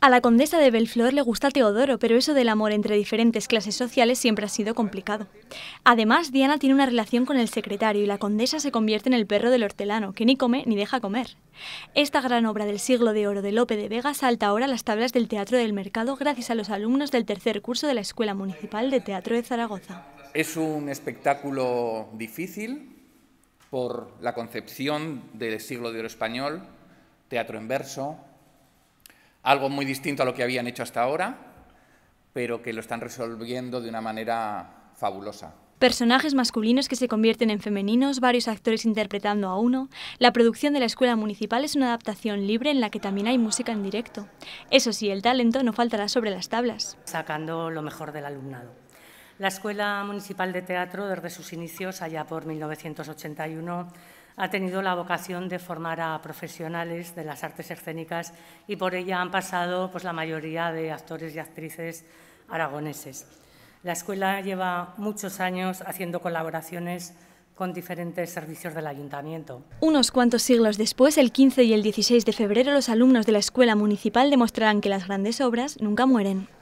A la condesa de Belflor le gusta Teodoro, pero eso del amor entre diferentes clases sociales siempre ha sido complicado. Además, Diana tiene una relación con el secretario y la condesa se convierte en el perro del hortelano, que ni come ni deja comer. Esta gran obra del siglo de oro de Lope de Vega salta ahora a las tablas del Teatro del Mercado gracias a los alumnos del tercer curso de la Escuela Municipal de Teatro de Zaragoza. Es un espectáculo difícil por la concepción del siglo de oro español, teatro en verso, algo muy distinto a lo que habían hecho hasta ahora, pero que lo están resolviendo de una manera fabulosa. Personajes masculinos que se convierten en femeninos, varios actores interpretando a uno. La producción de la escuela municipal es una adaptación libre en la que también hay música en directo. Eso sí, el talento no faltará sobre las tablas. Sacando lo mejor del alumnado. La Escuela Municipal de Teatro, desde sus inicios, allá por 1981, ha tenido la vocación de formar a profesionales de las artes escénicas y por ella han pasado pues, la mayoría de actores y actrices aragoneses. La escuela lleva muchos años haciendo colaboraciones con diferentes servicios del ayuntamiento. Unos cuantos siglos después, el 15 y el 16 de febrero, los alumnos de la Escuela Municipal demostrarán que las grandes obras nunca mueren.